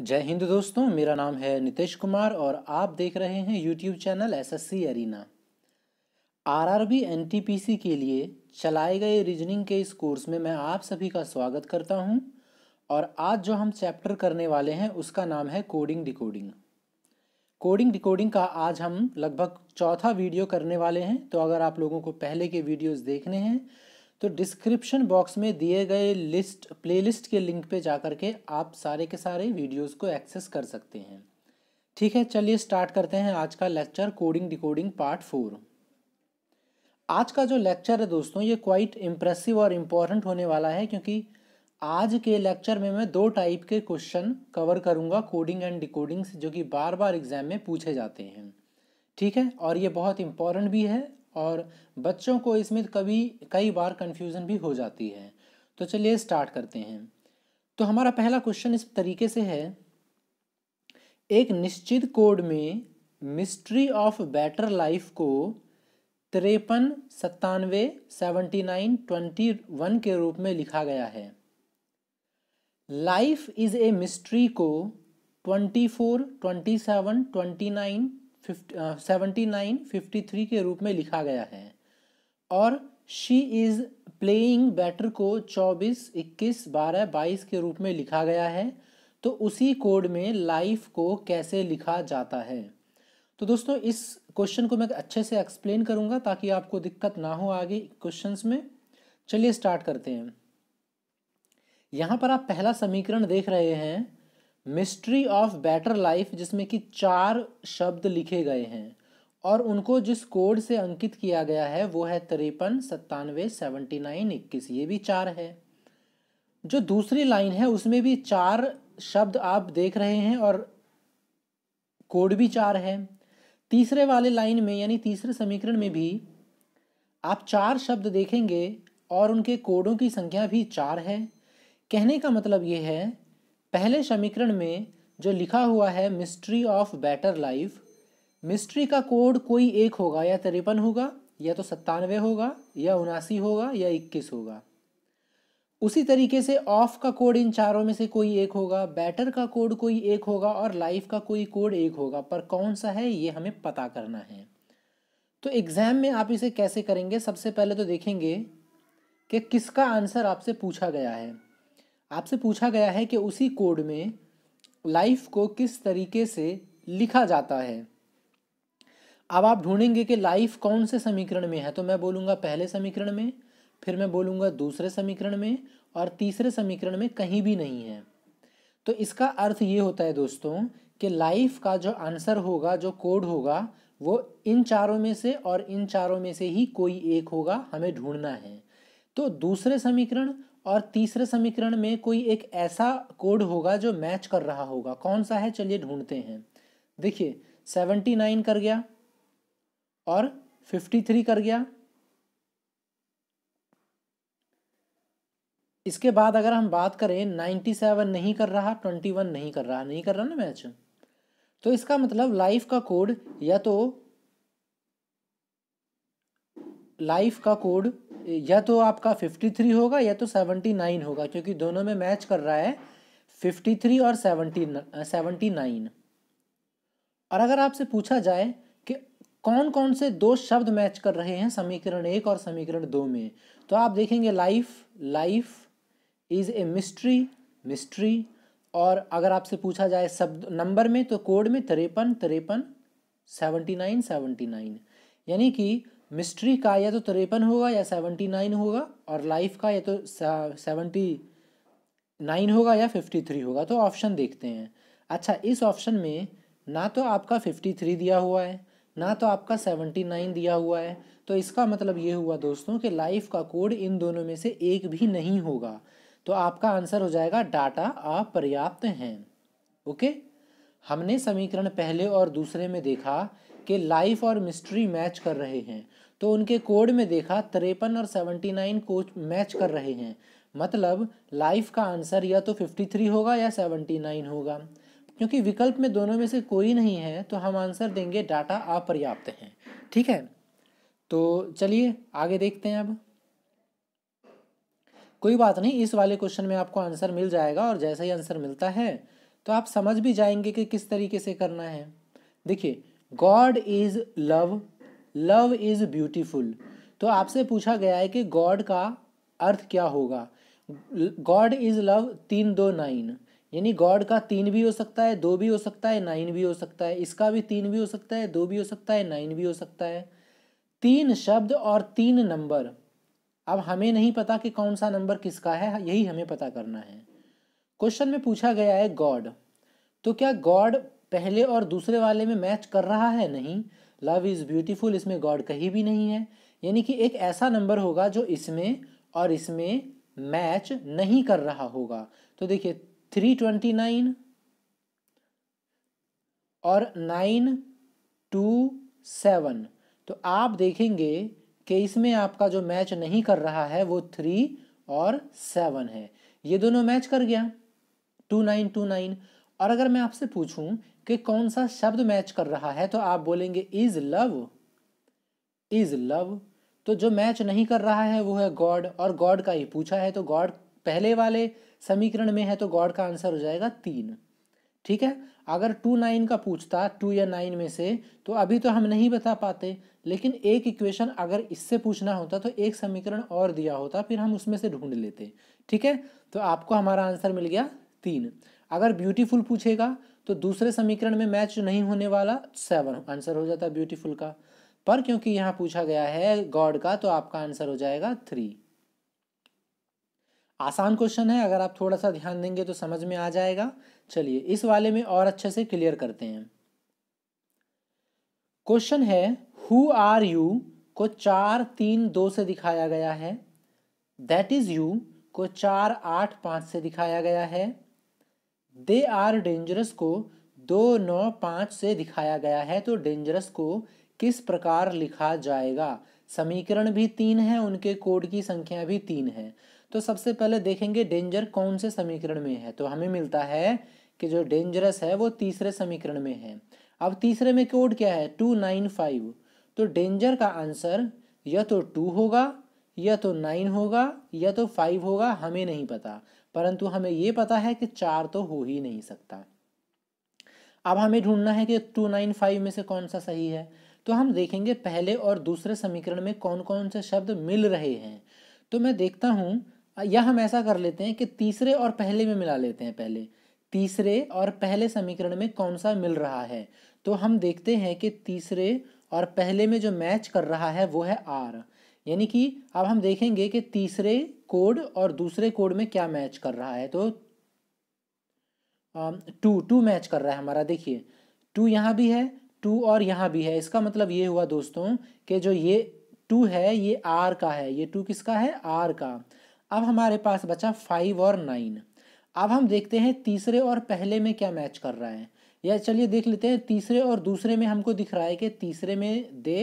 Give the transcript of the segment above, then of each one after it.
जय हिंद दोस्तों मेरा नाम है नितेश कुमार और आप देख रहे हैं YouTube channel SSC arena RRB NTPC के लिए चलाए गए रीजनिंग के इस कोर्स में मैं आप सभी का स्वागत करता हूं और आज जो हम चैप्टर करने वाले हैं उसका नाम है कोडिंग डिकोडिंग कोडिंग डिकोडिंग का आज हम लगभग चौथा वीडियो करने वाले हैं तो अगर आप लोगों को पहले के वीडियोज़ देखने हैं तो डिस्क्रिप्शन बॉक्स में दिए गए लिस्ट प्लेलिस्ट के लिंक पे जा कर के आप सारे के सारे वीडियोस को एक्सेस कर सकते हैं ठीक है चलिए स्टार्ट करते हैं आज का lecture coding decoding part four आज का जो लेक्चर है दोस्तों ये क्वाइट इम्प्रेसिव और इम्पॉर्टेंट होने वाला है क्योंकि आज के लेक्चर में मैं दो टाइप के क्वेश्चन कवर करूँगा कोडिंग एंड डिकोडिंग जो कि बार बार एग्जाम में पूछे जाते हैं ठीक है और ये बहुत इम्पॉर्टेंट भी है और बच्चों को इसमें कभी कई बार कन्फ्यूज़न भी हो जाती है तो चलिए स्टार्ट करते हैं तो हमारा पहला क्वेश्चन इस तरीके से है एक निश्चित कोड में मिस्ट्री ऑफ बेटर लाइफ को तिरपन सत्तानवे सेवेंटी नाइन ट्वेंटी वन के रूप में लिखा गया है लाइफ इज़ ए मिस्ट्री को twenty four twenty seven twenty nine seventy nine fifty three के रूप में लिखा गया है और शी इज़ प्लेइंग बैटर को चौबीस इक्कीस बारह बाईस के रूप में लिखा गया है तो उसी कोड में लाइफ को कैसे लिखा जाता है तो दोस्तों इस क्वेश्चन को मैं अच्छे से एक्सप्लेन करूंगा ताकि आपको दिक्कत ना हो आगे क्वेश्चंस में चलिए स्टार्ट करते हैं यहाँ पर आप पहला समीकरण देख रहे हैं मिस्ट्री ऑफ बेटर लाइफ जिसमें कि चार शब्द लिखे गए हैं और उनको जिस कोड से अंकित किया गया है वो है तिरपन सत्तानवे सेवेंटी नाइन इक्कीस ये भी चार है जो दूसरी लाइन है उसमें भी चार शब्द आप देख रहे हैं और कोड भी चार है तीसरे वाले लाइन में यानी तीसरे समीकरण में भी आप चार शब्द देखेंगे और उनके कोडों की संख्या भी चार है कहने का मतलब ये है पहले समीकरण में जो लिखा हुआ है mystery of better life mystery का कोड कोई एक होगा या तिरपन होगा या तो सत्तानवे होगा या उनासी होगा या इक्कीस होगा उसी तरीके से ऑफ का कोड इन चारों में से कोई एक होगा बैटर का कोड कोई एक होगा और लाइफ का कोई कोड एक होगा पर कौन सा है ये हमें पता करना है तो एग्ज़ाम में आप इसे कैसे करेंगे सबसे पहले तो देखेंगे कि किसका आंसर आपसे पूछा गया है आपसे पूछा गया है कि उसी कोड में लाइफ को किस तरीके से लिखा जाता है अब आप ढूंढेंगे कि लाइफ कौन से समीकरण में है तो मैं बोलूँगा पहले समीकरण में फिर मैं बोलूँगा दूसरे समीकरण में और तीसरे समीकरण में कहीं भी नहीं है तो इसका अर्थ ये होता है दोस्तों कि लाइफ का जो आंसर होगा जो कोड होगा वो इन चारों में से और इन चारों में से ही कोई एक होगा हमें ढूंढना है तो दूसरे समीकरण और तीसरे समीकरण में कोई एक ऐसा कोड होगा जो मैच कर रहा होगा कौन सा है चलिए ढूंढते हैं देखिए सेवेंटी नाइन कर गया और फिफ्टी थ्री कर गया इसके बाद अगर हम बात करें नाइन्टी सेवन नहीं कर रहा ट्वेंटी वन नहीं कर रहा नहीं कर रहा ना मैच तो इसका मतलब लाइफ का कोड या तो लाइफ का कोड या तो आपका फिफ्टी थ्री होगा या तो सेवेंटी नाइन होगा क्योंकि दोनों में मैच कर रहा है फिफ्टी थ्री और सेवनटी सेवनटी नाइन और अगर आपसे पूछा जाए कि कौन कौन से दो शब्द मैच कर रहे हैं समीकरण एक और समीकरण दो में तो आप देखेंगे life life is a mystery mystery और अगर आपसे पूछा जाए शब्द नंबर में तो कोड में तिरपन तिरपन सेवेंटी नाइन सेवेंटी नाइन यानी कि मिस्ट्री का या तो तिरपन होगा या सेवेंटी नाइन होगा और लाइफ का या तो सेवेंटी नाइन होगा या फिफ्टी थ्री होगा तो ऑप्शन देखते हैं अच्छा इस ऑप्शन में ना तो आपका फिफ्टी थ्री दिया हुआ है ना तो आपका सेवेंटी नाइन दिया हुआ है तो इसका मतलब ये हुआ दोस्तों कि लाइफ का कोड इन दोनों में से एक भी नहीं होगा तो आपका आंसर हो जाएगा डाटा अपर्याप्त हैं ओके हमने समीकरण पहले और दूसरे में देखा कि लाइफ और मिस्ट्री मैच कर रहे हैं तो उनके कोड में देखा तिरपन और सेवेंटी नाइन को मैच कर रहे हैं मतलब लाइफ का आंसर या तो फिफ्टी थ्री होगा या सेवेंटी नाइन होगा क्योंकि विकल्प में दोनों में से कोई नहीं है तो हम आंसर देंगे डाटा अपर्याप्त हैं ठीक है तो चलिए आगे देखते हैं अब कोई बात नहीं इस वाले क्वेश्चन में आपको आंसर मिल जाएगा और जैसा ही आंसर मिलता है तो आप समझ भी जाएंगे कि किस तरीके से करना है देखिए God is love love is beautiful तो आपसे पूछा गया है कि गॉड का अर्थ क्या होगा गॉड इज़ लव तीन दो नाइन यानी गॉड का तीन भी हो सकता है दो भी हो सकता है नाइन भी हो सकता है इसका भी तीन भी हो सकता है दो भी हो सकता है नाइन भी हो सकता है तीन शब्द और तीन नंबर अब हमें नहीं पता कि कौन सा नंबर किसका है यही हमें पता करना है क्वेश्चन में पूछा गया है गॉड तो क्या गॉड पहले और दूसरे वाले में मैच कर रहा है नहीं लव इज़ ब्यूटीफुल इसमें गॉड कहीं भी नहीं है यानी कि एक ऐसा नंबर होगा जो इसमें और इसमें मैच नहीं कर रहा होगा तो देखिए थ्री ट्वेंटी नाइन और नाइन टू सेवन तो आप देखेंगे कि इसमें आपका जो मैच नहीं कर रहा है वो थ्री और सेवन है ये दोनों मैच कर गया टू नाइन टू नाइन और अगर मैं आपसे पूछूं कि कौन सा शब्द मैच कर रहा है तो आप बोलेंगे इज लव इज लव तो जो मैच नहीं कर रहा है वो है गॉड और गॉड का ही पूछा है तो गॉड पहले वाले समीकरण में है तो गॉड का आंसर हो जाएगा तीन ठीक है अगर टू नाइन का पूछता टू या नाइन में से तो अभी तो हम नहीं बता पाते लेकिन एक इक्वेशन अगर इससे पूछना होता तो एक समीकरण और दिया होता फिर हम उसमें से ढूंढ लेते ठीक है तो आपको हमारा आंसर मिल गया तीन अगर ब्यूटीफुल पूछेगा तो दूसरे समीकरण में मैच नहीं होने वाला सेवन आंसर हो जाता है ब्यूटीफुल का पर क्योंकि यहाँ पूछा गया है गॉड का तो आपका आंसर हो जाएगा थ्री आसान क्वेश्चन है अगर आप थोड़ा सा ध्यान देंगे तो समझ में आ जाएगा चलिए इस वाले में और अच्छे से क्लियर करते हैं क्वेश्चन है हु आर यू को चार तीन दो से दिखाया गया है दैट इज यू को चार आठ पाँच से दिखाया गया है दे आर डेंजरस को दो नौ पाँच से दिखाया गया है तो डेंजरस को किस प्रकार लिखा जाएगा समीकरण भी तीन है उनके कोड की संख्या भी तीन है तो सबसे पहले देखेंगे डेंजर कौन से समीकरण में है तो हमें मिलता है कि जो डेंजरस है वो तीसरे समीकरण में है अब तीसरे में कोड क्या है टू नाइन फाइव तो डेंजर का आंसर या तो टू होगा या तो नाइन होगा या तो फाइव होगा हमें नहीं पता परंतु हमें ये पता है कि चार तो हो ही नहीं सकता अब हमें ढूंढना है कि टू नाइन फाइव में से कौन सा सही है तो हम देखेंगे पहले और दूसरे समीकरण में कौन कौन से शब्द मिल रहे हैं तो मैं देखता हूँ या हम ऐसा कर लेते हैं कि तीसरे और पहले में मिला लेते हैं पहले तीसरे और पहले समीकरण में कौन सा मिल रहा है तो हम देखते हैं कि तीसरे और पहले में जो मैच कर रहा है वो है आर यानी कि अब हम देखेंगे कि तीसरे कोड और दूसरे कोड में क्या मैच कर रहा है तो टू टू मैच कर रहा है हमारा देखिए टू यहाँ भी है टू और यहाँ भी है इसका मतलब ये हुआ दोस्तों कि जो ये टू है ये आर का है ये टू किसका है आर का अब हमारे पास बचा फाइव और नाइन अब हम देखते हैं तीसरे और पहले में क्या मैच कर रहा है या चलिए देख लेते हैं तीसरे और दूसरे में हमको दिख रहा है कि तीसरे में दे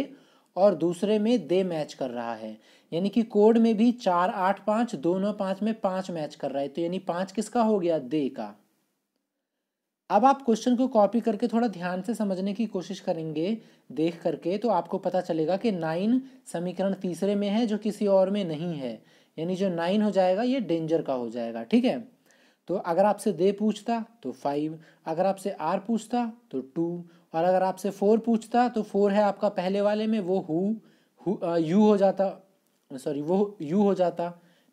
और दूसरे में दे मैच कर रहा है यानी कि कोड में भी चार आठ पांच दो नौ पांच में पांच मैच कर रहा है तो यानी पांच किसका हो गया दे का अब आप क्वेश्चन को कॉपी करके थोड़ा ध्यान से समझने की कोशिश करेंगे देख करके तो आपको पता चलेगा कि नाइन समीकरण तीसरे में है जो किसी और में नहीं है यानी जो नाइन हो जाएगा ये डेंजर का हो जाएगा ठीक है तो अगर आपसे दे पूछता तो फाइव अगर आपसे आर पूछता तो टू और अगर आपसे फोर पूछता तो फोर है आपका पहले वाले में वो हु, हु आ, यू हो जाता सॉरी वो यू हो जाता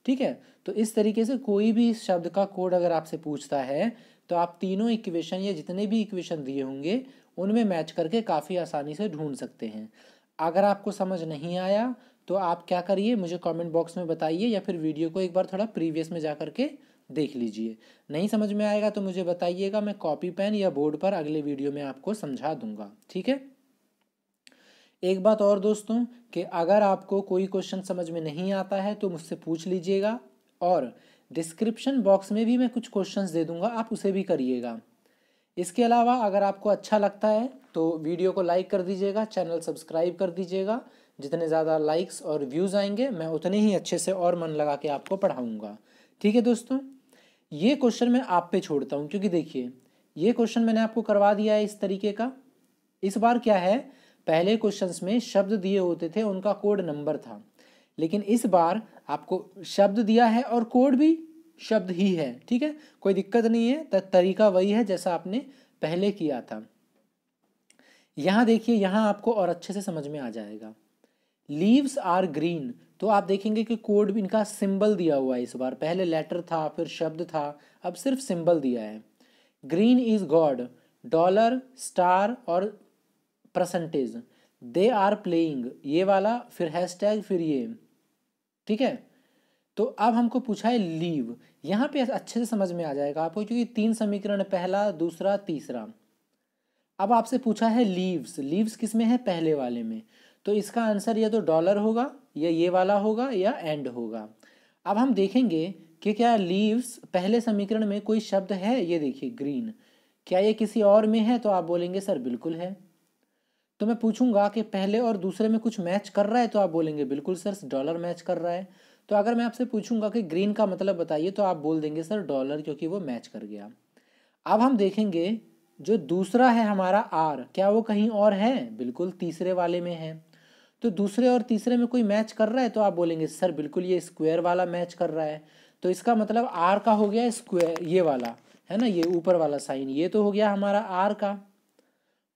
ठीक है तो इस तरीके से कोई भी शब्द का कोड अगर आपसे पूछता है तो आप तीनों इक्वेशन या जितने भी इक्वेशन दिए होंगे उनमें मैच करके काफ़ी आसानी से ढूंढ सकते हैं अगर आपको समझ नहीं आया तो आप क्या करिए मुझे कमेंट बॉक्स में बताइए या फिर वीडियो को एक बार थोड़ा प्रीवियस में जा करके देख लीजिए नहीं समझ में आएगा तो मुझे बताइएगा मैं कॉपी पेन या बोर्ड पर अगले वीडियो में आपको समझा दूंगा ठीक है एक बात और दोस्तों कि अगर आपको कोई क्वेश्चन समझ में नहीं आता है तो मुझसे पूछ लीजिएगा और डिस्क्रिप्शन बॉक्स में भी मैं कुछ क्वेश्चंस दे दूंगा आप उसे भी करिएगा इसके अलावा अगर आपको अच्छा लगता है तो वीडियो को लाइक कर दीजिएगा चैनल सब्सक्राइब कर दीजिएगा जितने ज़्यादा लाइक्स और व्यूज़ आएंगे मैं उतने ही अच्छे से और मन लगा के आपको पढ़ाऊँगा ठीक है दोस्तों ये क्वेश्चन मैं आप पे छोड़ता हूँ क्योंकि देखिए ये क्वेश्चन मैंने आपको करवा दिया है इस तरीके का इस बार क्या है पहले क्वेश्चंस में शब्द दिए होते थे उनका कोड नंबर था लेकिन इस बार आपको शब्द दिया है और कोड भी शब्द ही है ठीक है कोई दिक्कत नहीं है तरीका वही है जैसा आपने पहले किया था यहाँ देखिए यहाँ आपको और अच्छे से समझ में आ जाएगा लीव्स आर ग्रीन तो आप देखेंगे कि कोड भी इनका सिंबल दिया हुआ है इस बार पहले लेटर था फिर शब्द था अब सिर्फ सिंबल दिया है green is God dollar star और परसेंटेज दे आर प्लेइंग ये वाला फिर हैशटैग फिर ये ठीक है तो अब हमको पूछा है लीव यहाँ पे अच्छे से समझ में आ जाएगा आपको क्योंकि तीन समीकरण पहला दूसरा तीसरा अब आपसे पूछा है लीव्स लीव्स किस में है पहले वाले में तो इसका आंसर या तो डॉलर होगा या ये वाला होगा या एंड होगा अब हम देखेंगे कि क्या लीव्स पहले समीकरण में कोई शब्द है ये देखिए ग्रीन क्या ये किसी और में है तो आप बोलेंगे सर बिल्कुल है तो मैं पूछूंगा कि पहले और दूसरे में कुछ मैच कर रहा है तो आप बोलेंगे बिल्कुल सर डॉलर मैच कर रहा है तो अगर मैं आपसे पूछूंगा कि ग्रीन का मतलब बताइए तो आप बोल देंगे सर डॉलर क्योंकि वो मैच कर गया अब हम देखेंगे जो दूसरा है हमारा आर क्या वो कहीं और है बिल्कुल तीसरे वाले में है तो दूसरे और तीसरे में कोई मैच कर रहा है तो आप बोलेंगे सर बिल्कुल ये स्क्वायर वाला मैच कर रहा है तो इसका मतलब आर का हो गया स्क्वायर ये वाला है ना ये ऊपर वाला साइन ये तो हो गया हमारा आर का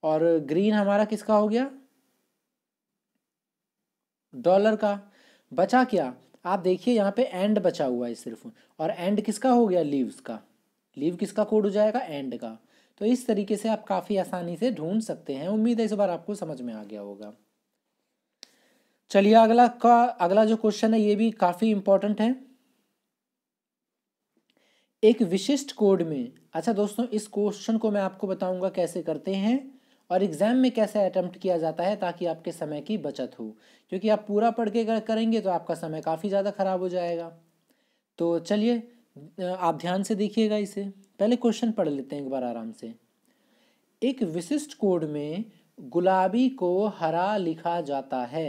और ग्रीन हमारा किसका हो गया डॉलर का बचा क्या आप देखिए यहाँ पे एंड बचा हुआ है सिर्फ और एंड किसका हो गया लीव्स का लीव किसका कोड हो जाएगा एंड का तो इस तरीके से आप काफ़ी आसानी से ढूंढ सकते हैं उम्मीद है इस बार आपको समझ में आ गया होगा चलिए अगला का अगला जो क्वेश्चन है ये भी काफ़ी इंपॉर्टेंट है एक विशिष्ट कोड में अच्छा दोस्तों इस क्वेश्चन को मैं आपको बताऊंगा कैसे करते हैं और एग्ज़ाम में कैसे अटैम्प्ट किया जाता है ताकि आपके समय की बचत हो क्योंकि आप पूरा पढ़ के करेंगे तो आपका समय काफ़ी ज़्यादा ख़राब हो जाएगा तो चलिए आप ध्यान से देखिएगा इसे पहले क्वेश्चन पढ़ लेते हैं एक बार आराम से एक विशिष्ट कोड में गुलाबी को हरा लिखा जाता है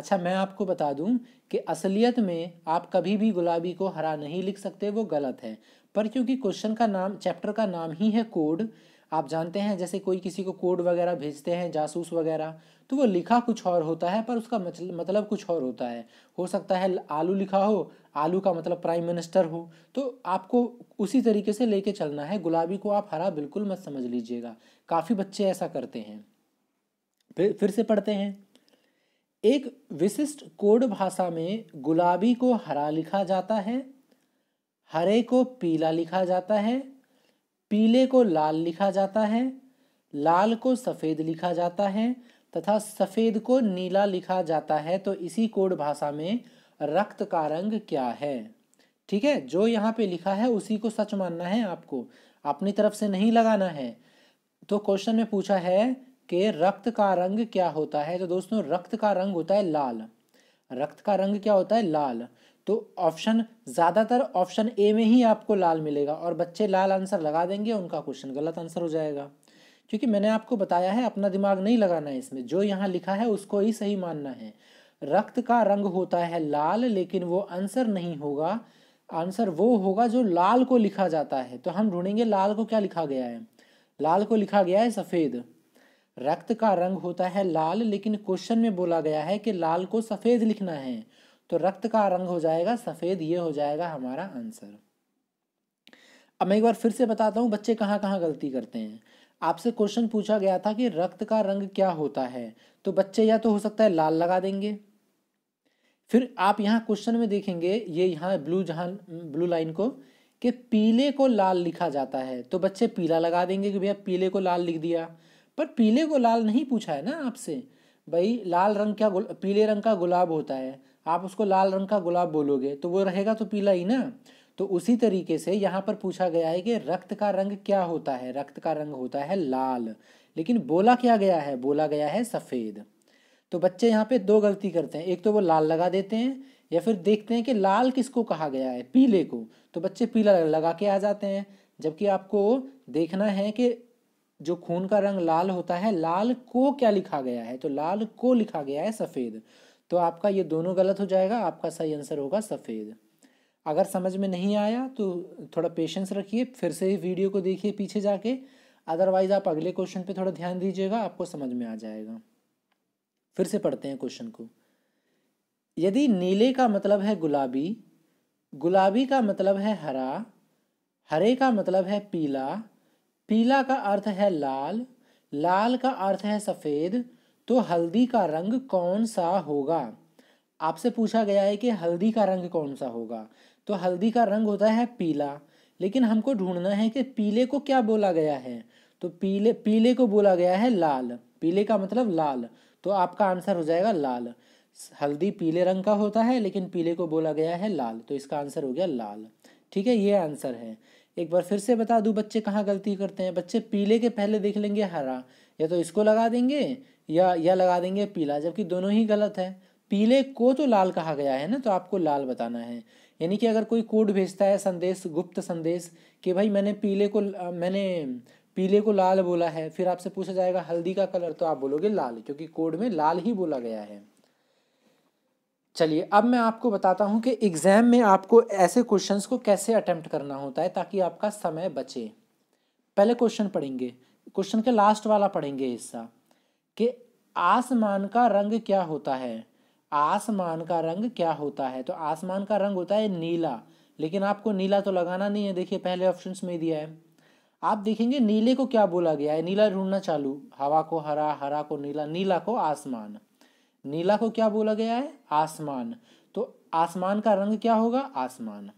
अच्छा मैं आपको बता दूं कि असलियत में आप कभी भी गुलाबी को हरा नहीं लिख सकते वो गलत है पर क्योंकि क्वेश्चन का नाम चैप्टर का नाम ही है कोड आप जानते हैं जैसे कोई किसी को कोड वगैरह भेजते हैं जासूस वगैरह तो वो लिखा कुछ और होता है पर उसका मतलब, मतलब कुछ और होता है हो सकता है आलू लिखा हो आलू का मतलब प्राइम मिनिस्टर हो तो आपको उसी तरीके से लेके चलना है गुलाबी को आप हरा बिल्कुल मत समझ लीजिएगा काफ़ी बच्चे ऐसा करते हैं फिर फिर से पढ़ते हैं एक विशिष्ट कोड भाषा में गुलाबी को हरा लिखा जाता है हरे को पीला लिखा जाता है पीले को लाल लिखा जाता है लाल को सफ़ेद लिखा जाता है तथा सफ़ेद को नीला लिखा जाता है तो इसी कोड भाषा में रक्त का रंग क्या है ठीक है जो यहाँ पे लिखा है उसी को सच मानना है आपको अपनी तरफ से नहीं लगाना है तो क्वेश्चन में पूछा है कि रक्त का रंग क्या होता है तो दोस्तों रक्त का रंग होता है लाल रक्त का रंग क्या होता है लाल तो ऑप्शन ज़्यादातर ऑप्शन ए में ही आपको लाल मिलेगा और बच्चे लाल आंसर लगा देंगे उनका क्वेश्चन गलत आंसर हो जाएगा क्योंकि मैंने आपको बताया है अपना दिमाग नहीं लगाना है इसमें जो यहाँ लिखा है उसको ही सही मानना है रक्त का रंग होता है लाल लेकिन वो आंसर नहीं होगा आंसर वो होगा जो लाल को लिखा जाता है तो हम ढूंढेंगे लाल को क्या लिखा गया है लाल को लिखा गया है सफ़ेद रक्त का रंग होता है लाल लेकिन क्वेश्चन में बोला गया है कि लाल को सफ़ेद लिखना है तो रक्त का रंग हो जाएगा सफ़ेद ये हो जाएगा हमारा आंसर अब मैं एक बार फिर से बताता हूँ बच्चे कहाँ कहाँ गलती करते हैं आपसे क्वेश्चन पूछा गया था कि रक्त का रंग क्या होता है तो बच्चे या तो हो सकता है लाल लगा देंगे फिर आप यहाँ क्वेश्चन में देखेंगे ये यहाँ ब्लू जहाँ ब्लू लाइन को कि पीले को लाल लिखा जाता है तो बच्चे पीला लगा देंगे कि भैया पीले को लाल लिख दिया पर पीले को लाल नहीं पूछा है ना आपसे भाई लाल रंग क्या पीले रंग का गुलाब होता है आप उसको लाल रंग का गुलाब बोलोगे तो वो रहेगा तो पीला ही ना तो उसी तरीके से यहाँ पर पूछा गया है कि रक्त का रंग क्या होता है रक्त का रंग होता है लाल लेकिन बोला क्या गया है बोला गया है सफ़ेद तो बच्चे यहाँ पे दो गलती करते हैं एक तो वो लाल लगा देते हैं या फिर देखते हैं कि लाल किसको कहा गया है पीले को तो बच्चे पीला लगा के आ जाते हैं जबकि आपको देखना है कि जो खून का रंग लाल होता है लाल को क्या लिखा गया है तो लाल को लिखा गया है सफ़ेद तो आपका ये दोनों गलत हो जाएगा आपका सही आंसर होगा सफ़ेद अगर समझ में नहीं आया तो थोड़ा पेशेंस रखिए फिर से वीडियो को देखिए पीछे जाके अदरवाइज़ आप अगले क्वेश्चन पे थोड़ा ध्यान दीजिएगा आपको समझ में आ जाएगा फिर से पढ़ते हैं क्वेश्चन को यदि नीले का मतलब है गुलाबी गुलाबी का मतलब है हरा हरे का मतलब है पीला पीला का अर्थ है लाल लाल का अर्थ है सफ़ेद तो हल्दी का रंग कौन सा होगा आपसे पूछा गया है कि हल्दी का रंग कौन सा होगा तो हल्दी का रंग होता है पीला लेकिन हमको ढूंढना है कि पीले को क्या बोला गया है तो पीले पीले को बोला गया है लाल पीले का मतलब लाल तो आपका आंसर हो जाएगा लाल हल्दी पीले रंग का होता है लेकिन पीले को बोला गया है लाल तो इसका आंसर हो गया लाल ठीक है ये आंसर है एक बार फिर से बता दूं बच्चे कहाँ गलती करते हैं बच्चे पीले के पहले देख लेंगे हरा या तो इसको लगा देंगे या या लगा देंगे पीला जबकि दोनों ही गलत है पीले को तो लाल कहा गया है ना तो आपको लाल बताना है यानी कि अगर कोई कोड भेजता है संदेश गुप्त संदेश कि भाई मैंने पीले को मैंने पीले को लाल बोला है फिर आपसे पूछा जाएगा हल्दी का कलर तो आप बोलोगे लाल क्योंकि कोड में लाल ही बोला गया है चलिए अब मैं आपको बताता हूँ कि एग्ज़ाम में आपको ऐसे क्वेश्चंस को कैसे अटेम्प्ट करना होता है ताकि आपका समय बचे पहले क्वेश्चन पढ़ेंगे क्वेश्चन के लास्ट वाला पढ़ेंगे हिस्सा कि आसमान का रंग क्या होता है आसमान का रंग क्या होता है तो आसमान का रंग होता है नीला लेकिन आपको नीला तो लगाना नहीं है देखिए पहले ऑप्शन में दिया है आप देखेंगे नीले को क्या बोला गया है नीला ढूंढना चालू हवा को हरा हरा को नीला नीला को आसमान नीला को क्या बोला गया है आसमान तो आसमान का रंग क्या होगा आसमान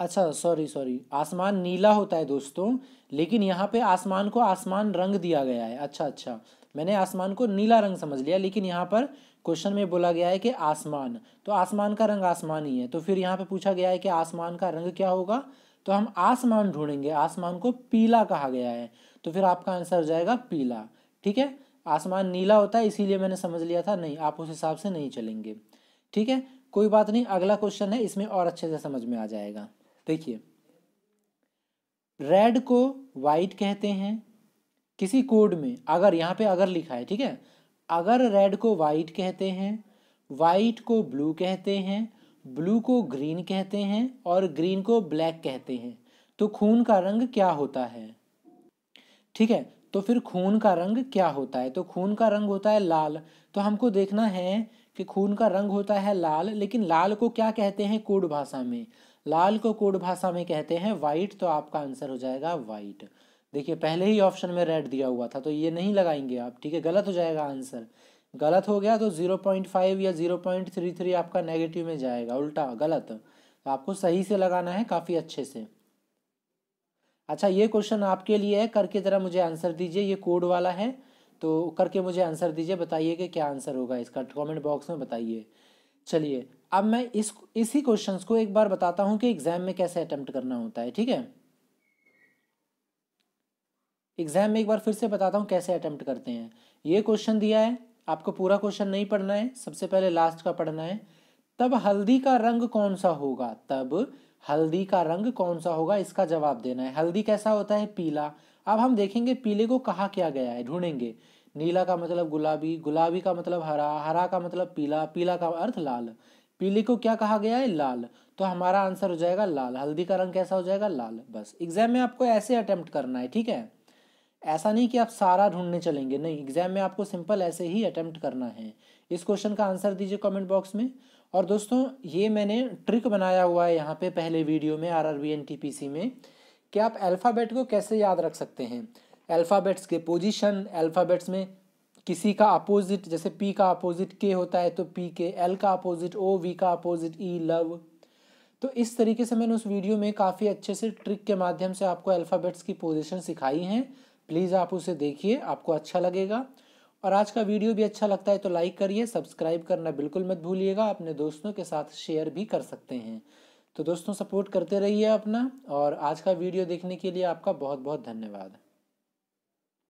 अच्छा सॉरी सॉरी आसमान नीला होता है दोस्तों लेकिन यहाँ पे आसमान को आसमान रंग दिया गया है अच्छा अच्छा मैंने आसमान को नीला रंग समझ लिया लेकिन यहाँ पर क्वेश्चन में बोला गया है कि आसमान तो आसमान का रंग आसमान ही है तो फिर यहाँ पे पूछा गया है कि आसमान का रंग क्या होगा तो हम आसमान ढूंढेंगे आसमान को पीला कहा गया है तो फिर आपका आंसर हो जाएगा पीला ठीक है आसमान नीला होता है इसीलिए मैंने समझ लिया था नहीं आप उस हिसाब से नहीं चलेंगे ठीक है कोई बात नहीं अगला क्वेश्चन है इसमें और अच्छे से समझ में आ जाएगा देखिए रेड को वाइट कहते हैं किसी कोड में अगर यहाँ पे अगर लिखा है ठीक है अगर रेड को वाइट कहते हैं वाइट को ब्लू कहते हैं ब्लू को ग्रीन कहते हैं और ग्रीन को ब्लैक कहते हैं तो खून का रंग क्या होता है ठीक है तो फिर खून का रंग क्या होता है तो खून का रंग होता है लाल तो हमको देखना है कि खून का रंग होता है लाल लेकिन लाल को क्या कहते हैं कोड भाषा में लाल को कोड भाषा में कहते हैं वाइट तो आपका आंसर हो जाएगा वाइट देखिए पहले ही ऑप्शन में रेड दिया हुआ था तो ये नहीं लगाएंगे आप ठीक है गलत हो जाएगा आंसर गलत हो गया तो ज़ीरो पॉइंट फाइव या ज़ीरो पॉइंट थ्री थ्री आपका नेगेटिव में जाएगा उल्टा गलत तो आपको सही से लगाना है काफ़ी अच्छे से अच्छा ये क्वेश्चन आपके लिए है करके ज़रा मुझे आंसर दीजिए ये कोड वाला है तो करके मुझे आंसर दीजिए बताइए कि क्या आंसर होगा इसका कॉमेंट बॉक्स में बताइए चलिए अब मैं इस इसी क्वेश्चंस को एक बार बताता हूँ कि एग्ज़ाम में कैसे अटैम्प्ट करना होता है ठीक है एग्ज़ाम में एक बार फिर से बताता हूं कैसे अटेम्प्ट करते हैं ये क्वेश्चन दिया है आपको पूरा क्वेश्चन नहीं पढ़ना है सबसे पहले लास्ट का पढ़ना है तब हल्दी का रंग कौन सा होगा तब हल्दी का रंग कौन सा होगा इसका जवाब देना है हल्दी कैसा होता है पीला अब हम देखेंगे पीले को कहा क्या गया है ढूंढेंगे नीला का मतलब गुलाबी गुलाबी का मतलब हरा हरा का मतलब पीला पीला का अर्थ लाल पीले को क्या कहा गया है लाल तो हमारा आंसर हो जाएगा लाल हल्दी का रंग कैसा हो जाएगा लाल बस एग्जाम में आपको ऐसे अटेम्प्ट करना है ठीक है ऐसा नहीं कि आप सारा ढूंढने चलेंगे नहीं एग्जाम में आपको सिंपल ऐसे ही अटेम्प्ट करना है इस क्वेश्चन का आंसर दीजिए कमेंट बॉक्स में और दोस्तों ये मैंने ट्रिक बनाया हुआ है यहाँ पे पहले वीडियो में आर आर में कि आप अल्फ़ाबेट को कैसे याद रख सकते हैं अल्फ़ाबेट्स के पोजिशन अल्फ़ाबेट्स में किसी का अपोजिट जैसे पी का अपोजिट के होता है तो पी के एल का अपोजिट ओ वी का अपोजिट ई e, लव तो इस तरीके से मैंने उस वीडियो में काफ़ी अच्छे से ट्रिक के माध्यम से आपको अल्फ़ाबेट्स की पोजिशन सिखाई हैं प्लीज़ आप उसे देखिए आपको अच्छा लगेगा और आज का वीडियो भी अच्छा लगता है तो लाइक करिए सब्सक्राइब करना बिल्कुल मत भूलिएगा अपने दोस्तों के साथ शेयर भी कर सकते हैं तो दोस्तों सपोर्ट करते रहिए अपना और आज का वीडियो देखने के लिए आपका बहुत बहुत धन्यवाद